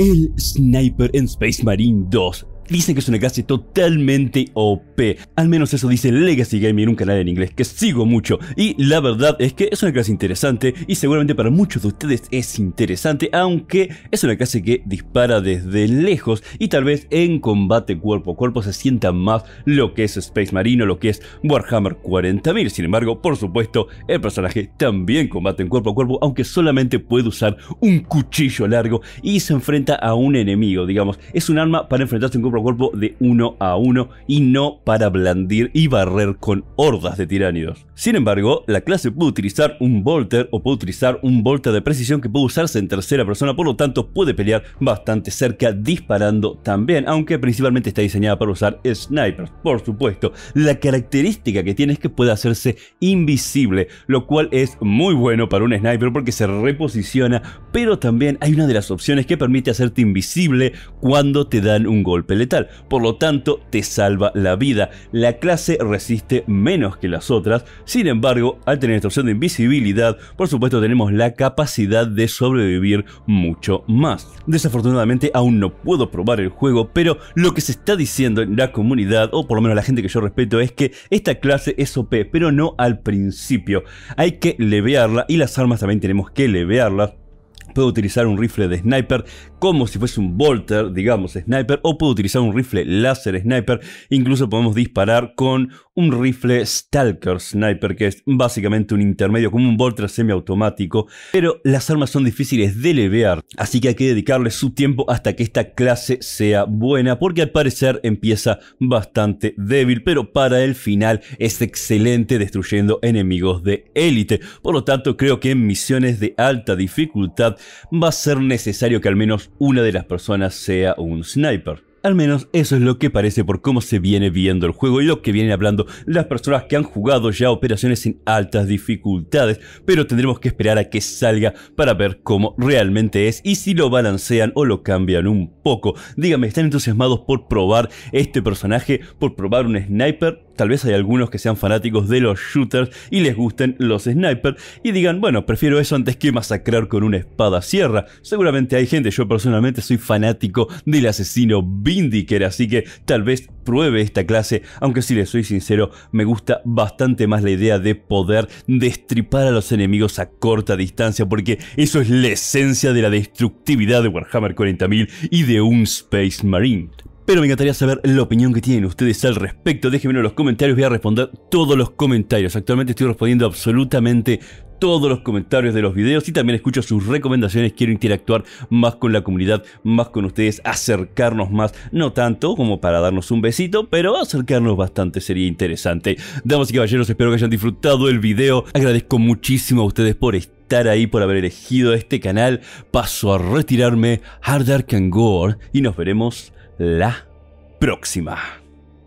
El Sniper en Space Marine 2 Dicen que es una clase totalmente OP. Al menos eso dice Legacy Gaming, un canal en inglés que sigo mucho. Y la verdad es que es una clase interesante y seguramente para muchos de ustedes es interesante, aunque es una clase que dispara desde lejos y tal vez en combate cuerpo a cuerpo se sienta más lo que es Space Marino, lo que es Warhammer 40.000. Sin embargo, por supuesto, el personaje también combate en cuerpo a cuerpo, aunque solamente puede usar un cuchillo largo y se enfrenta a un enemigo, digamos. Es un arma para enfrentarse en cuerpo golpe de uno a uno y no para blandir y barrer con hordas de tiránidos. Sin embargo, la clase puede utilizar un Volter o puede utilizar un Volter de precisión que puede usarse en tercera persona, por lo tanto puede pelear bastante cerca disparando también, aunque principalmente está diseñada para usar snipers. Por supuesto, la característica que tiene es que puede hacerse invisible, lo cual es muy bueno para un sniper porque se reposiciona, pero también hay una de las opciones que permite hacerte invisible cuando te dan un golpe por lo tanto te salva la vida. La clase resiste menos que las otras, sin embargo, al tener esta opción de invisibilidad, por supuesto tenemos la capacidad de sobrevivir mucho más. Desafortunadamente aún no puedo probar el juego, pero lo que se está diciendo en la comunidad, o por lo menos la gente que yo respeto, es que esta clase es OP, pero no al principio. Hay que levearla y las armas también tenemos que levearlas Puedo utilizar un rifle de sniper como si fuese un bolter, digamos, sniper, o puedo utilizar un rifle láser sniper. Incluso podemos disparar con un rifle stalker sniper, que es básicamente un intermedio, como un bolter semiautomático. Pero las armas son difíciles de levear, así que hay que dedicarle su tiempo hasta que esta clase sea buena, porque al parecer empieza bastante débil, pero para el final es excelente destruyendo enemigos de élite. Por lo tanto, creo que en misiones de alta dificultad va a ser necesario que al menos una de las personas sea un sniper. Al menos eso es lo que parece por cómo se viene viendo el juego y lo que vienen hablando las personas que han jugado ya operaciones en altas dificultades, pero tendremos que esperar a que salga para ver cómo realmente es y si lo balancean o lo cambian un poco. Díganme, ¿están entusiasmados por probar este personaje, por probar un sniper? Tal vez hay algunos que sean fanáticos de los shooters y les gusten los snipers y digan, bueno, prefiero eso antes que masacrar con una espada sierra. Seguramente hay gente, yo personalmente soy fanático del asesino Bindiker, así que tal vez pruebe esta clase, aunque si le soy sincero, me gusta bastante más la idea de poder destripar a los enemigos a corta distancia, porque eso es la esencia de la destructividad de Warhammer 40.000 y de un Space Marine pero me encantaría saber la opinión que tienen ustedes al respecto. Déjenmelo en los comentarios, voy a responder todos los comentarios. Actualmente estoy respondiendo absolutamente todos los comentarios de los videos y también escucho sus recomendaciones. Quiero interactuar más con la comunidad, más con ustedes, acercarnos más. No tanto como para darnos un besito, pero acercarnos bastante sería interesante. Damas y caballeros, espero que hayan disfrutado el video. Agradezco muchísimo a ustedes por estar ahí, por haber elegido este canal. Paso a retirarme. Can Gore y nos veremos la próxima.